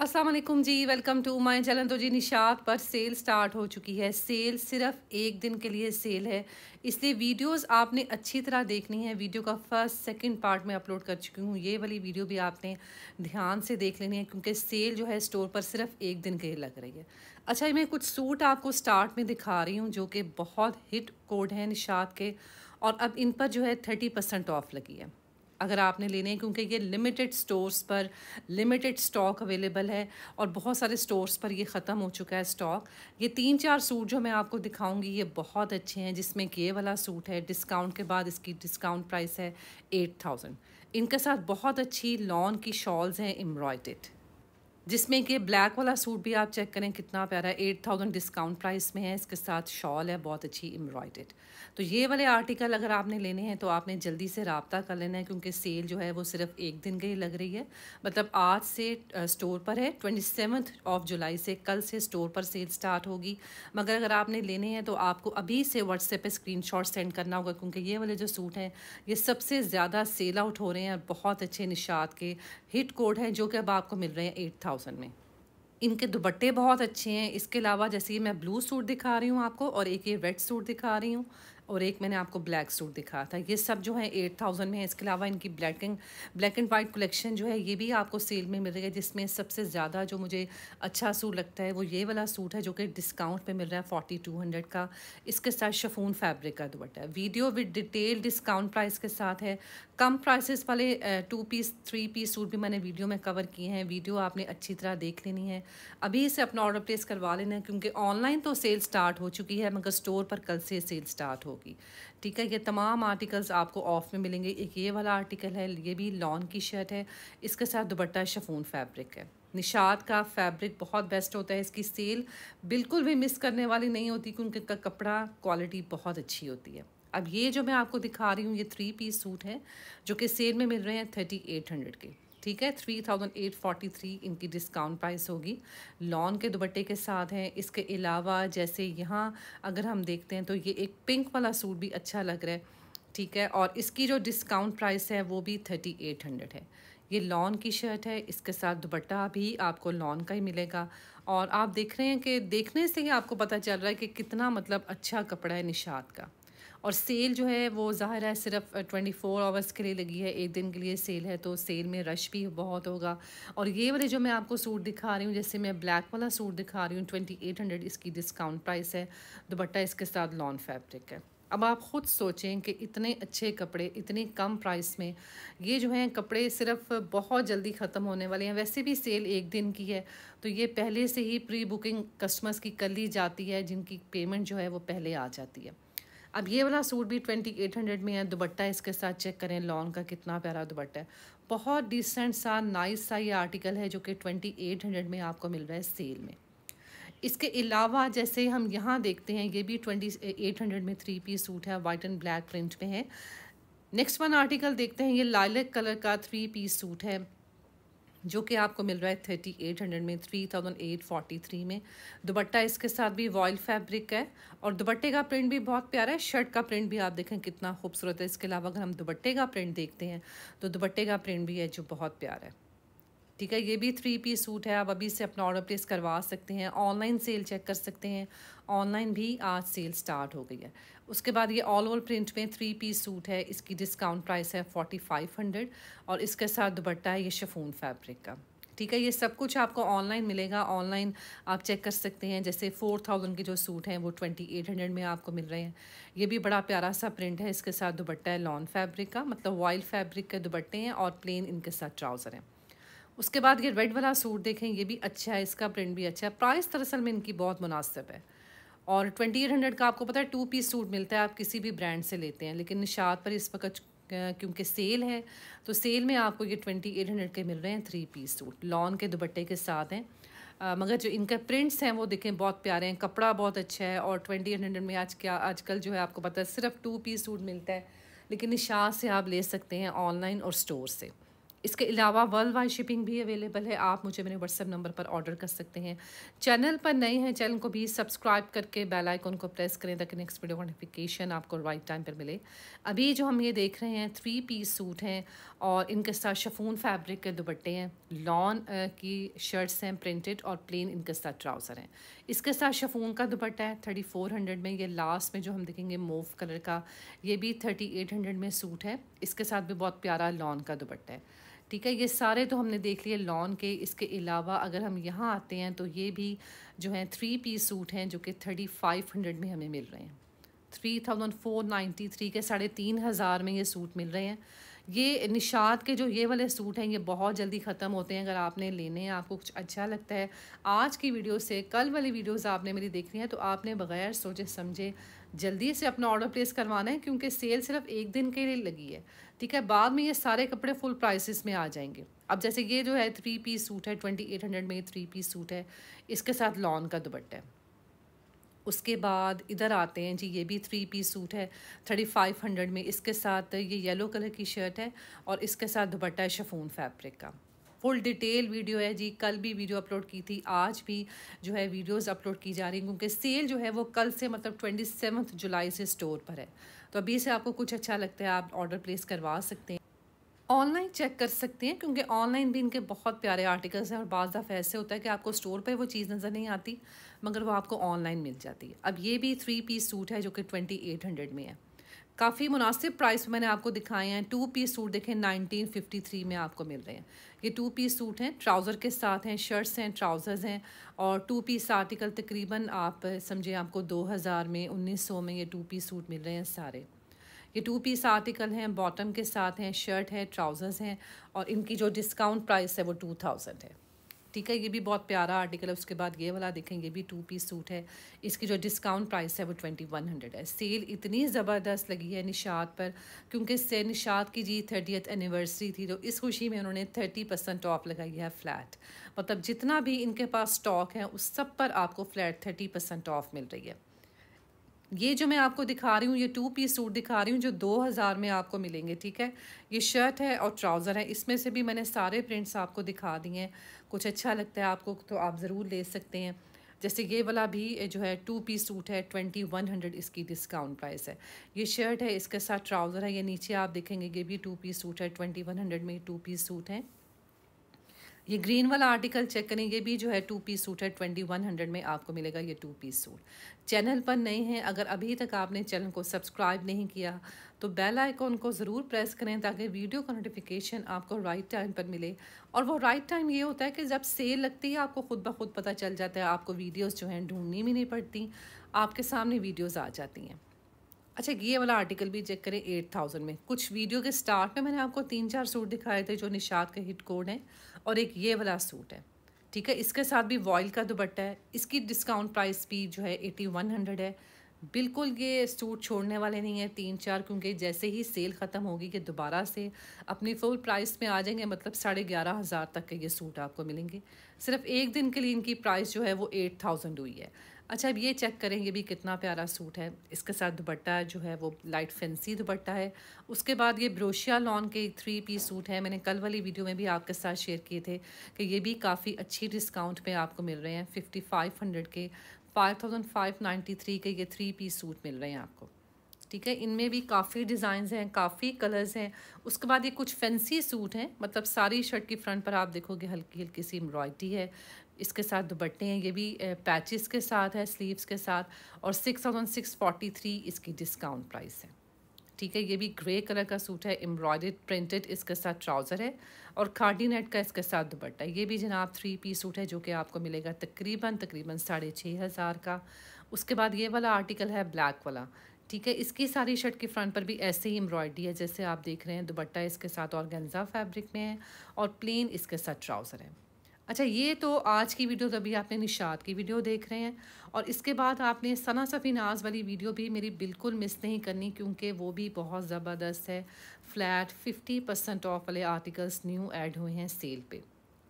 Aslam ji welcome to my channel तो जी निशात पर सेल स्टार्ट हो चुकी है सेल सिर्फ एक दिन के लिए सेल है इसलिए वीडियोस आपने अच्छी तरह देखनी है वीडियो का फर्स्ट सेकंड पार्ट में अपलोड कर चुकी हूँ ये वाली वीडियो भी आपने ध्यान से देख लेनी है क्योंकि सेल जो है स्टोर पर सिर्फ एक दिन के लिए लग रही है अच्छा मैं कुछ सूट आपको स्टार्ट में दिखा रही हूँ जो कि बहुत हिट कोड है निशात के और अब इन पर जो है थर्टी परसेंट ऑफ लगी है अगर आपने लेने हैं क्योंकि ये लिमिटेड स्टोर्स पर लिमिटेड स्टॉक अवेलेबल है और बहुत सारे स्टोर्स पर ये ख़त्म हो चुका है स्टॉक ये तीन चार सूट जो मैं आपको दिखाऊंगी ये बहुत अच्छे हैं जिसमें के ये वाला सूट है डिस्काउंट के बाद इसकी डिस्काउंट प्राइस है एट थाउजेंड इनके साथ बहुत अच्छी लॉन की शॉल्स हैं एम्ब्रॉयडेड जिसमें कि ब्लैक वाला सूट भी आप चेक करें कितना प्यारा है एट थाउजेंड डिस्काउंट प्राइस में है इसके साथ शॉल है बहुत अच्छी एम्ब्रॉयडेड तो ये वाले आर्टिकल अगर आपने लेने हैं तो आपने जल्दी से रबता कर लेना है क्योंकि सेल जो है वो सिर्फ एक दिन के ही लग रही है मतलब आज से स्टोर पर है ट्वेंटी सेवन्थ ऑफ जुलाई से कल से स्टोर पर सेल स्टार्ट होगी मगर अगर आपने लेने हैं तो आपको अभी से व्हाट्सएप पर स्क्रीन सेंड करना होगा क्योंकि ये वाले जो सूट हैं ये सबसे ज़्यादा सेल आउट हो रहे हैं और बहुत अच्छे निशात के हिट कोड हैं जो कि अब आपको मिल रहे हैं एट थाउजेंड थाउजेंड में इनके दुपट्टे बहुत अच्छे हैं इसके अलावा जैसे मैं ब्लू सूट दिखा रही हूँ आपको और एक ये रेड सूट दिखा रही हूँ और एक मैंने आपको ब्लैक सूट दिखाया था ये सब जो है एट थाउजेंड में है इसके अलावा इनकी black and black and white collection जो है ये भी आपको सेल में मिल रही है जिसमें सबसे ज़्यादा जो मुझे अच्छा सूट लगता है वो ये वाला सूट है जो कि डिस्काउंट पे मिल रहा है फोर्टी टू हंड्रेड का इसके साथ शफून फैब्रिक का दुपट्टा है video with detail discount price के साथ है कम प्राइसेस वाले two piece three piece suit भी मैंने वीडियो में कवर किए हैं वीडियो आपने अच्छी तरह देख लेनी है अभी इसे अपना ऑर्डर प्लेस करवा लेना है क्योंकि ऑनलाइन तो सेल स्टार्ट हो चुकी है मगर स्टोर पर कल से सेल स्टार्ट हो होगी ठीक है ये तमाम आर्टिकल्स आपको ऑफ में मिलेंगे एक ये वाला आर्टिकल है ये भी लॉन की शर्ट है इसके साथ दुबट्टा शफून फैब्रिक है निशात का फैब्रिक बहुत बेस्ट होता है इसकी सेल बिल्कुल भी मिस करने वाली नहीं होती क्योंकि उनका कपड़ा क्वालिटी बहुत अच्छी होती है अब ये जो मैं आपको दिखा रही हूँ ये थ्री पीस सूट है जो कि सेल में मिल रहे हैं थर्टी एट हंड्रेड के ठीक है three thousand eight forty three इनकी डिस्काउंट प्राइस होगी लॉन के दुपट्टे के साथ हैं इसके अलावा जैसे यहाँ अगर हम देखते हैं तो ये एक पिंक वाला सूट भी अच्छा लग रहा है ठीक है और इसकी जो डिस्काउंट प्राइस है वो भी थर्टी एट हंड्रेड है ये लॉन की शर्ट है इसके साथ दुपट्टा भी आपको लॉन का ही मिलेगा और आप देख रहे हैं कि देखने से ही आपको पता चल रहा है कि कितना मतलब अच्छा कपड़ा है निशात का और सेल जो है वो ज़ाहिर है सिर्फ ट्वेंटी फोर आवर्स के लिए लगी है एक दिन के लिए सेल है तो सेल में रश भी बहुत होगा और ये वाले जो मैं आपको सूट दिखा रही हूँ जैसे मैं ब्लैक वाला सूट दिखा रही हूँ ट्वेंटी एट हंड्रेड इसकी डिस्काउंट प्राइस है दुपट्टा इसके साथ लॉन फैब्रिक है अब आप ख़ुद सोचें कि इतने अच्छे कपड़े इतने कम प्राइस में ये जो हैं कपड़े सिर्फ बहुत जल्दी ख़त्म होने वाले हैं वैसे भी सेल एक दिन की है तो ये पहले से ही प्री बुकिंग कस्टमर्स की कर ली जाती है जिनकी पेमेंट जो है वो पहले आ जाती है अब ये वाला सूट भी ट्वेंटी एट हंड्रेड में है दुपट्टा इसके साथ चेक करें लॉन्ग का कितना प्यारा दुबट्टा है बहुत डिसेंट सा नाइस सा ये आर्टिकल है जो कि ट्वेंटी एट हंड्रेड में आपको मिल रहा है सेल में इसके अलावा जैसे हम यहाँ देखते हैं ये भी ट्वेंटी एट हंड्रेड में थ्री पीस सूट है वाइट एंड ब्लैक प्रिंट में है नेक्स्ट वन आर्टिकल देखते हैं ये लाइलेक कलर का थ्री पीस सूट है जो कि आपको मिल रहा है थर्टी एट हंड्रेड में three thousand eight forty three में दुपट्टा इसके साथ भी वॉयल फैब्रिक है और दुपट्टे का प्रिंट भी बहुत प्यारा है शर्ट का प्रिंट भी आप देखें कितना खूबसूरत है इसके अलावा अगर हम दुपट्टे का प्रिंट देखते हैं तो दुपट्टे का प्रिंट भी है जो बहुत प्यारा है ठीक है ये भी थ्री पीस सूट है आप अभी से अपना ऑर्डर प्लेस करवा सकते हैं ऑनलाइन सेल चेक कर सकते हैं ऑनलाइन भी आज सेल स्टार्ट हो गई है उसके बाद ये ऑल ओवर प्रिंट में थ्री पीस सूट है इसकी डिस्काउंट प्राइस है फोर्टी फाइव हंड्रेड और इसके साथ दुपट्टा है ये शफून फैब्रिक का ठीक है ये सब कुछ आपको ऑनलाइन मिलेगा ऑनलाइन आप चेक कर सकते हैं जैसे फोर थाउजेंड के जो सूट हैं वो ट्वेंटी एट हंड्रेड में आपको मिल रहे हैं ये भी बड़ा प्यारा सा प्रिंट है इसके साथ दुपट्टा है लॉन फैब्रिक का मतलब वाइल्ड फैब्रिक के दुपट्टे हैं और प्लेन इनके साथ ट्राउज़र हैं उसके बाद ये रेड वाला सूट देखें ये भी अच्छा है इसका प्रिंट भी अच्छा है प्राइस दरअसल में इनकी बहुत मुनासिब है और ट्वेंटी एट हंड्रेड का आपको पता है टू पीस सूट मिलता है आप किसी भी ब्रांड से लेते हैं लेकिन निशात पर इस वक्त क्योंकि सेल है तो सेल में आपको ये ट्वेंटी एट हंड्रेड के मिल रहे हैं थ्री पीस सूट लॉन के दुपट्टे के साथ हैं आ, मगर जो इनके प्रिंट्स हैं वो देखें बहुत प्यारे हैं कपड़ा बहुत अच्छा है और ट्वेंटी एट हंड्रेड में आज क्या आजकल जो है आपको पता है सिर्फ टू पीस सूट मिलता है लेकिन निशात से आप ले सकते हैं ऑनलाइन और स्टोर से इसके अलावा वर्ल्ड वाइड शिपिंग भी अवेलेबल है आप मुझे मेरे व्हाट्सएप नंबर पर ऑर्डर कर सकते हैं चैनल पर नए हैं चैनल को भी सब्सक्राइब करके बेल आइकन को प्रेस करें ताकि नेक्स्ट वीडियो का नोटिफिकेशन आपको राइट टाइम पर मिले अभी जो हम ये देख रहे हैं थ्री पीस सूट हैं और इनके साथ शफून फैब्रिक के दुपट्टे हैं लॉन की शर्ट्स हैं प्रिंटेड और प्लेन इनके साथ ट्राउज़र हैं इसके साथ शफून का दुपट्टा है थर्टी फोर हंड्रेड में ये लास्ट में जो हम देखेंगे मोव कलर का ये भी थर्टी एट हंड्रेड में सूट है इसके साथ भी बहुत प्यारा लॉन का दुपट्टा है ठीक है ये सारे तो हमने देख लिए लॉन के इसके अलावा अगर हम यहाँ आते हैं तो ये भी जो है थ्री पीस सूट हैं जो कि थर्टी फाइव हंड्रेड में हमें मिल रहे हैं three thousand four ninety three के साढ़े तीन हज़ार में ये सूट मिल रहे हैं ये निशात के जो ये वाले सूट हैं ये बहुत जल्दी ख़त्म होते हैं अगर आपने लेने हैं आपको कुछ अच्छा लगता है आज की वीडियो से कल वाली वीडियोस आपने मेरी देखनी है तो आपने बगैर सोचे समझे जल्दी से अपना ऑर्डर प्लेस करवाना है क्योंकि सेल सिर्फ एक दिन के लिए लगी है ठीक है बाद में ये सारे कपड़े फुल प्राइसिस में आ जाएंगे अब जैसे ये जो है थ्री पीस सूट है ट्वेंटी एट हंड्रेड में थ्री पीस सूट है इसके साथ लॉन का दुपट्टा है उसके बाद इधर आते हैं जी ये भी थ्री पीस सूट है थर्टी फाइव हंड्रेड में इसके साथ ये येलो कलर की शर्ट है और इसके साथ दुपट्टा है शफून फैब्रिक का फुल डिटेल वीडियो है जी कल भी वीडियो अपलोड की थी आज भी जो है वीडियोस अपलोड की जा रही हैं क्योंकि सेल जो है वो कल से मतलब ट्वेंटी सेवन्थ जुलाई से स्टोर पर है तो अभी से आपको कुछ अच्छा लगता है आप ऑर्डर प्लेस करवा सकते हैं ऑनलाइन चेक कर सकते हैं क्योंकि ऑनलाइन भी इनके बहुत प्यारे आर्टिकल्स हैं और बाज़ दफ़ा ऐसे होता है कि आपको स्टोर पे वो चीज़ नज़र नहीं आती मगर वो आपको ऑनलाइन मिल जाती है अब ये भी थ्री पीस सूट है जो कि ट्वेंटी एट हंड्रेड में है काफ़ी मुनासिब प्राइस में मैंने आपको दिखाए हैं टू पीस सूट देखें नाइनटीन फिफ्टी थ्री में आपको मिल रहे हैं ये टू पीस सूट हैं ट्राउज़र के साथ हैं शर्ट्स हैं ट्राउज़र्स हैं और टू पीस आर्टिकल तकरीबन आप समझिए आपको दो हज़ार में उन्नीस सौ में ये टू पीस सूट मिल रहे हैं सारे ये टू पीस आर्टिकल हैं बॉटम के साथ हैं शर्ट है ट्राउज़र्स हैं और इनकी जो डिस्काउंट प्राइस है वो टू थाउजेंड है ठीक है ये भी बहुत प्यारा आर्टिकल है उसके बाद ये वाला देखें ये भी टू पीस सूट है इसकी जो डिस्काउंट प्राइस है वो ट्वेंटी वन हंड्रेड है सेल इतनी ज़बरदस्त लगी है निशात पर क्योंकि से निशात की जी थर्टियथ एनिवर्सरी थी तो इस खुशी में उन्होंने थर्टी परसेंट ऑफ लगाई है फ्लैट मतलब जितना भी इनके पास स्टॉक है उस सब पर आपको फ्लैट थर्टी परसेंट ऑफ मिल रही है ये जो मैं आपको दिखा रही हूँ ये टू पीस सूट दिखा रही हूँ जो दो हज़ार में आपको मिलेंगे ठीक है ये शर्ट है और ट्राउज़र है इसमें से भी मैंने सारे प्रिंट्स आपको दिखा दिए हैं कुछ अच्छा लगता है आपको तो आप ज़रूर ले सकते हैं जैसे ये वाला भी जो है टू पीस सूट है ट्वेंटी वन हंड्रेड इसकी डिस्काउंट प्राइस है ये शर्ट है इसके साथ ट्राउज़र है ये नीचे आप देखेंगे ये भी टू पीस सूट है ट्वेंटी वन हंड्रेड में टू पीस सूट है ये ग्रीन वाला आर्टिकल चेक करें ये भी जो है टू पीस सूट है ट्वेंटी वन हंड्रेड में आपको मिलेगा ये टू पीस सूट चैनल पर नए हैं अगर अभी तक आपने चैनल को सब्सक्राइब नहीं किया तो बेल आइकॉन को ज़रूर प्रेस करें ताकि वीडियो का नोटिफिकेशन आपको राइट टाइम पर मिले और वो राइट टाइम ये होता है कि जब सेल लगती है आपको खुद ब खुद पता चल जाता है आपको वीडियोज़ जो हैं ढूंढनी भी नहीं पड़ती आपके सामने वीडियोज़ आ जाती हैं अच्छा ये वाला आर्टिकल भी चेक करें एट थाउजेंड में कुछ वीडियो के स्टार्ट में मैंने आपको तीन चार सूट दिखाए थे जो निशात के हिट कोड हैं और एक ये वाला सूट है ठीक है इसके साथ भी वॉयल का दुपट्टा है इसकी डिस्काउंट प्राइस भी जो है एटी वन हंड्रेड है बिल्कुल ये सूट छोड़ने वाले नहीं है तीन चार क्योंकि जैसे ही सेल ख़त्म होगी ये दोबारा से अपनी फुल प्राइस में आ जाएंगे मतलब साढ़े ग्यारह हज़ार तक के ये सूट आपको मिलेंगे सिर्फ एक दिन के लिए इनकी प्राइस जो है वो एट थाउजेंड हुई है अच्छा अब ये चेक करेंगे भी कितना प्यारा सूट है इसके साथ दुपट्टा जो है वो लाइट फैंसी दुपट्टा है उसके बाद ये ब्रोशिया लॉन के एक थ्री पीस सूट है मैंने कल वाली वीडियो में भी आपके साथ शेयर किए थे कि ये भी काफ़ी अच्छी डिस्काउंट पे आपको मिल रहे हैं फिफ्टी फाइव हंड्रेड के five thousand five ninety three के ये थ्री पीस सूट मिल रहे हैं आपको ठीक है इनमें भी काफ़ी डिज़ाइन हैं काफ़ी कलर्स हैं उसके बाद ये कुछ फैंसी सूट हैं मतलब सारी शर्ट की फ्रंट पर आप देखोगे हल्की हल्की सी एम्ब्रॉयडरी है इसके साथ दुपट्टे हैं ये भी पैचेस के साथ है स्लीव्स के साथ और six thousand six forty three इसकी डिस्काउंट प्राइस है ठीक है ये भी ग्रे कलर का सूट है एम्ब्रॉयड प्रिंटेड इसके साथ ट्राउज़र है और खार्डी नेट का इसके साथ दुपट्टा ये भी जनाब थ्री पी सूट है जो कि आपको मिलेगा तकरीबन तकरीबन साढ़े छः हज़ार का उसके बाद ये वाला आर्टिकल है ब्लैक वाला ठीक है इसकी सारी शर्ट के फ्रंट पर भी ऐसे ही एम्ब्रॉयडरी है जैसे आप देख रहे हैं दुपट्टा इसके साथ और गंजा फैब्रिक में है और प्लेन इसके साथ ट्राउज़र है अच्छा ये तो आज की वीडियो तो अभी आपने निषाद की वीडियो देख रहे हैं और इसके बाद आपने सना सफी नाज़ वाली वीडियो भी मेरी बिल्कुल मिस नहीं करनी क्योंकि वो भी बहुत ज़बरदस्त है फ्लैट फिफ्टी परसेंट ऑफ वाले आर्टिकल्स न्यू ऐड हुए हैं सेल पे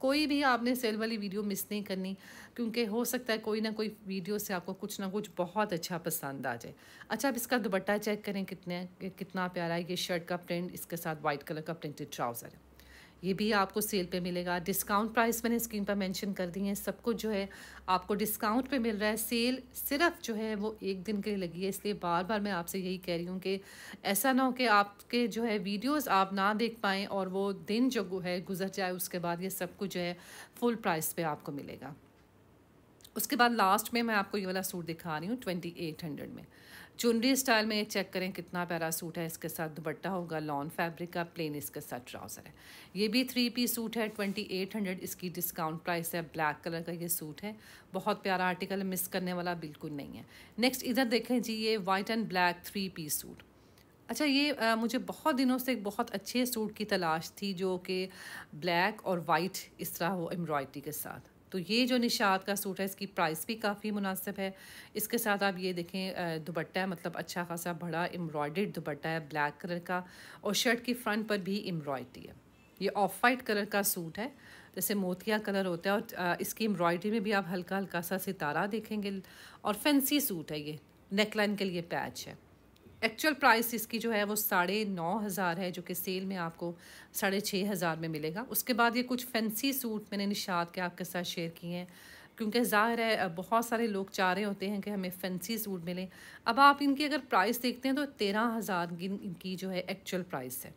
कोई भी आपने सेल वाली वीडियो मिस नहीं करनी क्योंकि हो सकता है कोई ना कोई वीडियो से आपको कुछ ना कुछ बहुत अच्छा पसंद आ जाए अच्छा आप इसका दुपट्टा चेक करें कितने कितना प्यारा है ये शर्ट का प्रिंट इसके साथ वाइट कलर का प्रिंटेड ट्राउज़र है ये भी आपको सेल पे मिलेगा डिस्काउंट प्राइस मैंने स्क्रीन पर मेंशन कर दी है सब कुछ जो है आपको डिस्काउंट पे मिल रहा है सेल सिर्फ जो है वो एक दिन के लिए लगी है इसलिए बार बार मैं आपसे यही कह रही हूँ कि ऐसा ना हो कि आपके जो है वीडियोस आप ना देख पाएँ और वो दिन जो है गुजर जाए उसके बाद ये सब कुछ जो है फुल प्राइस पर आपको मिलेगा उसके बाद लास्ट में मैं आपको ये वाला सूट दिखा रही हूँ ट्वेंटी एट हंड्रेड में चुनरी स्टाइल में ये चेक करें कितना प्यारा सूट है इसके साथ दुपट्टा होगा लॉन फैब्रिक का प्लेन इसके साथ ट्राउज़र है ये भी थ्री पी सूट है ट्वेंटी एट हंड्रेड इसकी डिस्काउंट प्राइस है ब्लैक कलर का ये सूट है बहुत प्यारा आर्टिकल मिस करने वाला बिल्कुल नहीं है नेक्स्ट इधर देखें जी ये white and black three P suit अच्छा ये आ, मुझे बहुत दिनों से एक बहुत अच्छे सूट की तलाश थी जो कि ब्लैक और वाइट इस तरह हो एम्ब्रॉयडरी के साथ तो ये जो निशात का सूट है इसकी प्राइस भी काफ़ी मुनासिब है इसके साथ आप ये देखें दुपट्टा है मतलब अच्छा खासा बड़ा एम्ब्रॉयड दुबट्टा है ब्लैक कलर का और शर्ट की फ्रंट पर भी एम्ब्रॉयडरी है ये ऑफ वाइट कलर का सूट है जैसे मोतिया कलर होता है और इसकी एम्ब्रॉयडरी में भी आप हल्का हल्का सा सितारा देखेंगे और फैंसी सूट है ये नेकलाइन के लिए पैच है एक्चुअल प्राइस इसकी जो है वो साढ़े नौ हज़ार है जो कि सेल में आपको साढ़े छः हज़ार में मिलेगा उसके बाद ये कुछ फैंसी सूट मैंने निशात के आपके साथ शेयर किए हैं क्योंकि ज़ाहिर है बहुत सारे लोग चाह रहे होते हैं कि हमें फैंसी सूट मिले अब आप इनकी अगर प्राइस देखते हैं तो तेरह हज़ार इनकी जो है एक्चुअल प्राइस है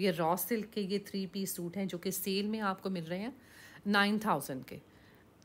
ये रॉ सिल्क के ये थ्री पीस सूट हैं जो कि सेल में आपको मिल रहे हैं नाइन थाउजेंड के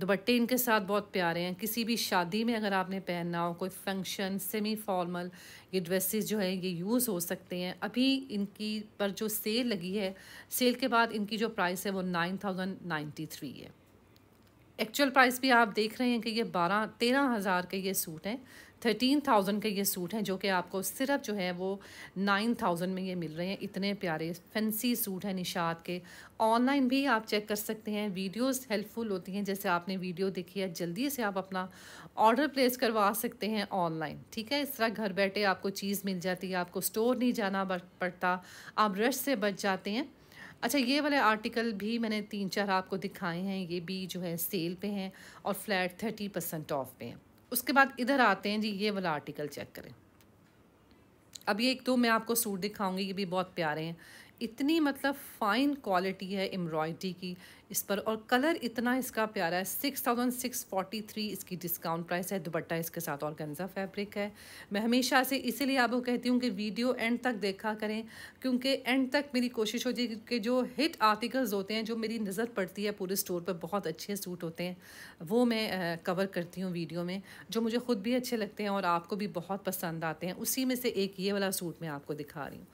दुपट्टे इनके साथ बहुत प्यारे हैं किसी भी शादी में अगर आपने पहनना हो कोई फंक्शन सेमी फॉर्मल ये ड्रेसेस जो है ये यूज़ हो सकते हैं अभी इनकी पर जो सेल लगी है सेल के बाद इनकी जो प्राइस है वो नाइन थाउजेंड नाइन्टी थ्री है एक्चुअल प्राइस भी आप देख रहे हैं कि ये बारह तेरह हज़ार के ये सूट हैं थर्टीन थाउजेंड का ये सूट हैं जो कि आपको सिर्फ जो है वो नाइन थाउजेंड में ये मिल रहे हैं इतने प्यारे फैंसी सूट हैं निशात के ऑनलाइन भी आप चेक कर सकते हैं वीडियोस हेल्पफुल होती हैं जैसे आपने वीडियो देखी है जल्दी से आप अपना ऑर्डर प्लेस करवा सकते हैं ऑनलाइन ठीक है इस तरह घर बैठे आपको चीज़ मिल जाती है आपको स्टोर नहीं जाना पड़ता आप रश से बच जाते हैं अच्छा ये वाले आर्टिकल भी मैंने तीन चार आपको दिखाए हैं ये भी जो है सेल पे हैं और फ्लैट थर्टी परसेंट ऑफ पे हैं उसके बाद इधर आते हैं जी ये वाला आर्टिकल चेक करें अब ये एक तो मैं आपको सूट दिखाऊंगी ये भी बहुत प्यारे हैं इतनी मतलब फ़ाइन क्वालिटी है एम्ब्रॉयडरी की इस पर और कलर इतना इसका प्यारा है six thousand six forty three इसकी डिस्काउंट प्राइस है दुपट्टा इसके साथ और गंजा फैब्रिक है मैं हमेशा से इसीलिए आपको कहती हूँ कि वीडियो एंड तक देखा करें क्योंकि एंड तक मेरी कोशिश होती है कि जो हिट आर्टिकल्स होते हैं जो मेरी नज़र पड़ती है पूरे स्टोर पर बहुत अच्छे सूट होते हैं वो मैं कवर करती हूँ वीडियो में जो मुझे ख़ुद भी अच्छे लगते हैं और आपको भी बहुत पसंद आते हैं उसी में से एक ये वाला सूट मैं आपको दिखा रही हूँ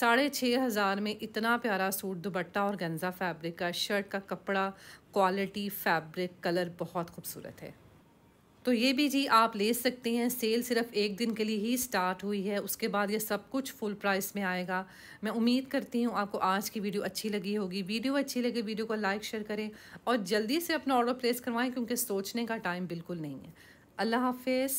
साढ़े छः हज़ार में इतना प्यारा सूट दुपट्टा और गंजा फैब्रिक का शर्ट का कपड़ा क्वालिटी फैब्रिक कलर बहुत खूबसूरत है तो ये भी जी आप ले सकते हैं सेल सिर्फ एक दिन के लिए ही स्टार्ट हुई है उसके बाद ये सब कुछ फुल प्राइस में आएगा मैं उम्मीद करती हूँ आपको आज की वीडियो अच्छी लगी होगी वीडियो अच्छी लगे वीडियो को लाइक शेयर करें और जल्दी से अपना ऑर्डर प्लेस करवाएं क्योंकि सोचने का टाइम बिल्कुल नहीं है अल्लाह हाफिज़